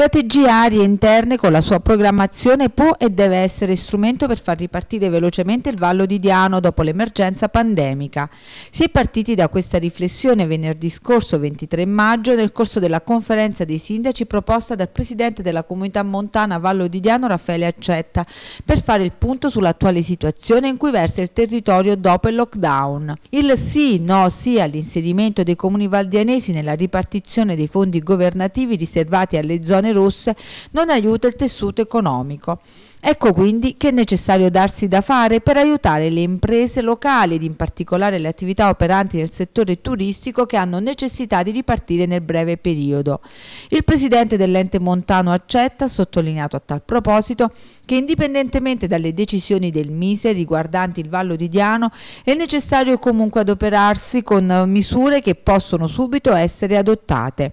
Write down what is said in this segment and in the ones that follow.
strategie arie interne con la sua programmazione può e deve essere strumento per far ripartire velocemente il Vallo di Diano dopo l'emergenza pandemica. Si è partiti da questa riflessione venerdì scorso 23 maggio nel corso della conferenza dei sindaci proposta dal presidente della comunità montana Vallo di Diano Raffaele Accetta per fare il punto sull'attuale situazione in cui versa il territorio dopo il lockdown. Il sì, no, sì all'inserimento dei comuni valdianesi nella ripartizione dei fondi governativi riservati alle zone zone rosse non aiuta il tessuto economico. Ecco quindi che è necessario darsi da fare per aiutare le imprese locali ed in particolare le attività operanti nel settore turistico che hanno necessità di ripartire nel breve periodo. Il presidente dell'ente montano accetta, sottolineato a tal proposito, che indipendentemente dalle decisioni del MISE riguardanti il Vallo di Diano è necessario comunque adoperarsi con misure che possono subito essere adottate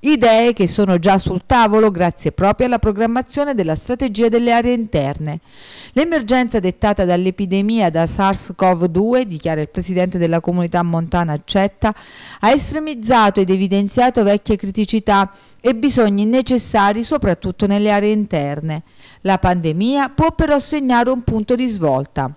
idee che sono già sul tavolo grazie proprio alla programmazione della strategia delle aree interne. L'emergenza dettata dall'epidemia da SARS-CoV-2, dichiara il presidente della comunità montana Accetta, ha estremizzato ed evidenziato vecchie criticità e bisogni necessari soprattutto nelle aree interne. La pandemia può però segnare un punto di svolta.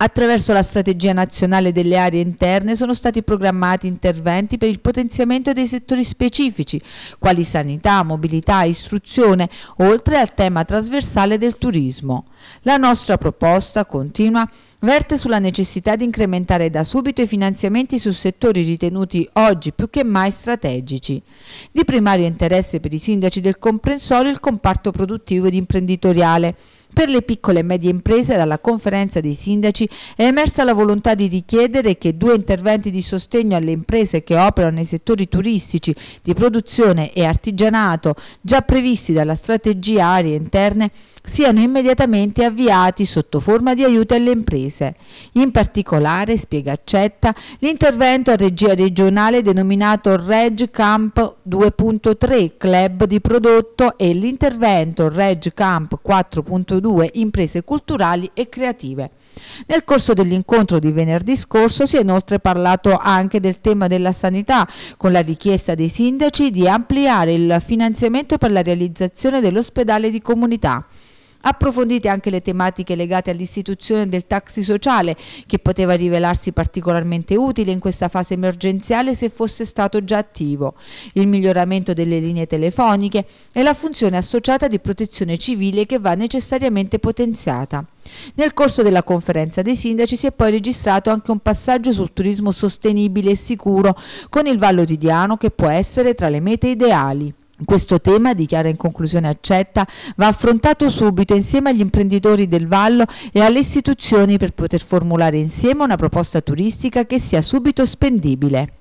Attraverso la strategia nazionale delle aree interne sono stati programmati interventi per il potenziamento dei settori specifici, quali sanità, mobilità, istruzione, oltre al tema trasversale del turismo. La nostra proposta, continua, verte sulla necessità di incrementare da subito i finanziamenti su settori ritenuti oggi più che mai strategici. Di primario interesse per i sindaci del comprensorio il comparto produttivo ed imprenditoriale, per le piccole e medie imprese dalla conferenza dei sindaci è emersa la volontà di richiedere che due interventi di sostegno alle imprese che operano nei settori turistici, di produzione e artigianato già previsti dalla strategia aree interne siano immediatamente avviati sotto forma di aiuti alle imprese. In particolare, spiega Accetta, l'intervento a regia regionale denominato Reg Camp 2.3 Club di prodotto e l'intervento Reg Camp 4.2 Imprese culturali e creative. Nel corso dell'incontro di venerdì scorso si è inoltre parlato anche del tema della sanità, con la richiesta dei sindaci di ampliare il finanziamento per la realizzazione dell'ospedale di comunità. Approfondite anche le tematiche legate all'istituzione del taxi sociale, che poteva rivelarsi particolarmente utile in questa fase emergenziale se fosse stato già attivo, il miglioramento delle linee telefoniche e la funzione associata di protezione civile che va necessariamente potenziata. Nel corso della conferenza dei sindaci si è poi registrato anche un passaggio sul turismo sostenibile e sicuro, con il Vallo Tidiano che può essere tra le mete ideali. Questo tema, dichiara in conclusione Accetta, va affrontato subito insieme agli imprenditori del Vallo e alle istituzioni per poter formulare insieme una proposta turistica che sia subito spendibile.